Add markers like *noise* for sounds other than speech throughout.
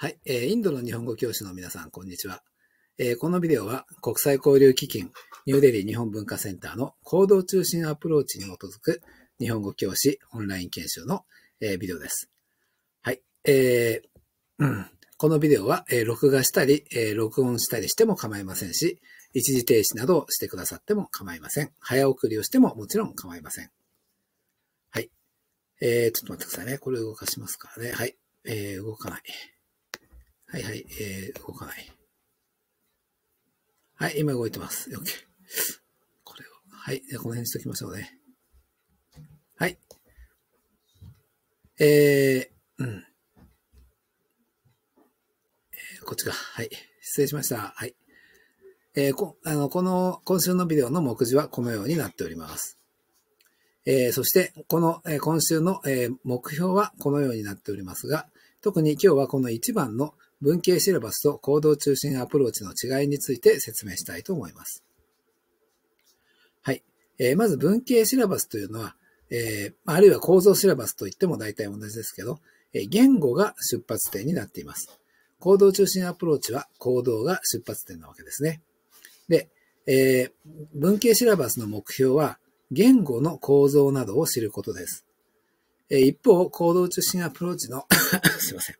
はい、えー、インドの日本語教師の皆さん、こんにちは。えー、このビデオは国際交流基金ニューデリー日本文化センターの行動中心アプローチに基づく日本語教師オンライン研修の、えー、ビデオです。はい、えー、うん、このビデオは、え録画したり、え録音したりしても構いませんし、一時停止などをしてくださっても構いません。早送りをしてももちろん構いません。はい。えー、ちょっと待ってくださいね。これ動かしますからね。はい。えー、動かない。はいはい、えー、動かない。はい、今動いてます。OK。これを。はい、じゃあこの辺にしときましょうね。はい。えー、うん。えー、こっちか。はい。失礼しました。はい。えー、こあのこの、今週のビデオの目次はこのようになっております。えー、そして、この、えー、今週の、え目標はこのようになっておりますが、特に今日はこの一番の文系シラバスと行動中心アプローチの違いについて説明したいと思います。はい。えー、まず文系シラバスというのは、えー、あるいは構造シラバスといっても大体同じですけど、えー、言語が出発点になっています。行動中心アプローチは行動が出発点なわけですね。で、えー、文系シラバスの目標は、言語の構造などを知ることです。えー、一方、行動中心アプローチの *coughs* すいません。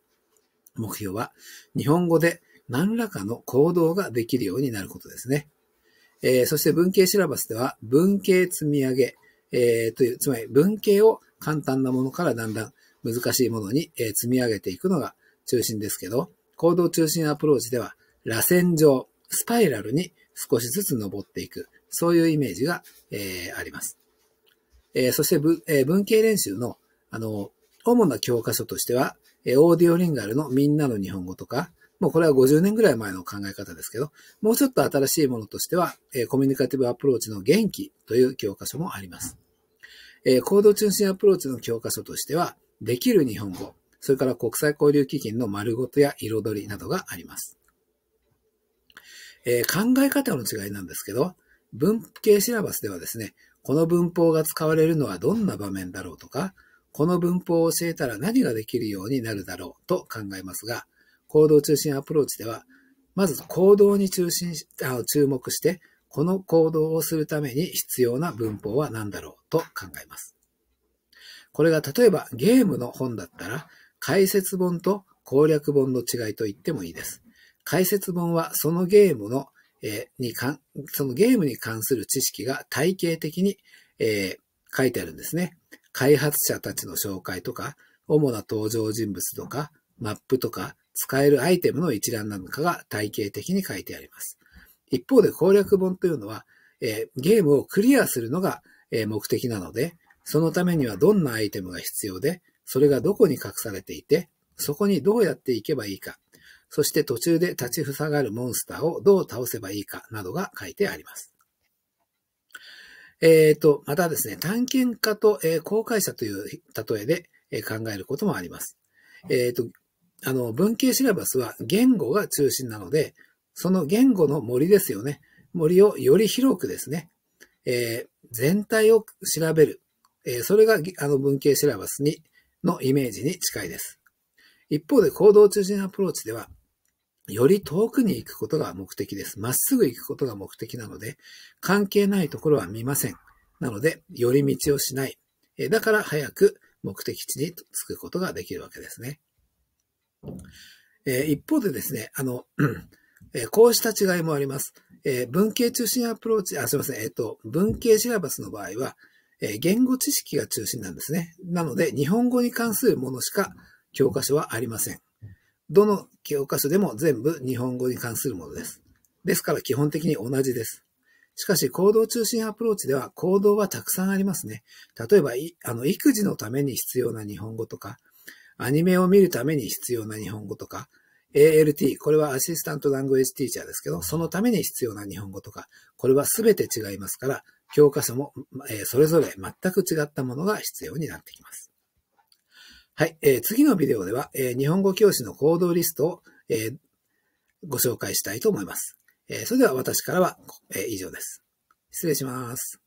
目標は、日本語で何らかの行動ができるようになることですね。えー、そして文系シラバスでは、文系積み上げ、えー、という、つまり文系を簡単なものからだんだん難しいものに、えー、積み上げていくのが中心ですけど、行動中心アプローチでは、螺旋状、スパイラルに少しずつ登っていく、そういうイメージが、えー、あります。えー、そして、えー、文系練習の、あの、主な教科書としては、えオーディオリンガルのみんなの日本語とか、もうこれは50年ぐらい前の考え方ですけど、もうちょっと新しいものとしては、えコミュニカティブアプローチの元気という教科書もあります。え行動中心アプローチの教科書としては、できる日本語、それから国際交流基金の丸ごとや彩りなどがあります。えー、考え方の違いなんですけど、文系シラバスではですね、この文法が使われるのはどんな場面だろうとか、この文法を教えたら何ができるようになるだろうと考えますが、行動中心アプローチでは、まず行動に中心あ注目して、この行動をするために必要な文法は何だろうと考えます。これが例えばゲームの本だったら、解説本と攻略本の違いと言ってもいいです。解説本はそのゲームの、えー、にかん、そのゲームに関する知識が体系的に、えー、書いてあるんですね。開発者たちの紹介とか、主な登場人物とか、マップとか、使えるアイテムの一覧なんかが体系的に書いてあります。一方で攻略本というのは、えー、ゲームをクリアするのが、えー、目的なので、そのためにはどんなアイテムが必要で、それがどこに隠されていて、そこにどうやっていけばいいか、そして途中で立ち塞がるモンスターをどう倒せばいいかなどが書いてあります。えっ、ー、と、またですね、探検家と、えー、公開者という例えで、えー、考えることもあります。えっ、ー、と、あの、文系シラバスは言語が中心なので、その言語の森ですよね。森をより広くですね、えー、全体を調べる。えー、それがあの文系シラバスに、のイメージに近いです。一方で行動中心アプローチでは、より遠くに行くことが目的です。まっすぐ行くことが目的なので、関係ないところは見ません。なので、寄り道をしない。だから早く目的地に着くことができるわけですね。え一方でですね、あの、*clears throat* えこうした違いもあります。え文系中心アプローチ、あ、すいません、えっ、と、文系シラバスの場合は、え言語知識が中心なんですね。なので、日本語に関するものしか教科書はありません。どの教科書でも全部日本語に関するものです。ですから基本的に同じです。しかし、行動中心アプローチでは行動はたくさんありますね。例えば、あの、育児のために必要な日本語とか、アニメを見るために必要な日本語とか、ALT、これはアシスタントラングエージティーチャーですけど、そのために必要な日本語とか、これは全て違いますから、教科書も、えそれぞれ全く違ったものが必要になってきます。はい、えー、次のビデオでは、えー、日本語教師の行動リストを、えー、ご紹介したいと思います。えー、それでは私からは、えー、以上です。失礼します。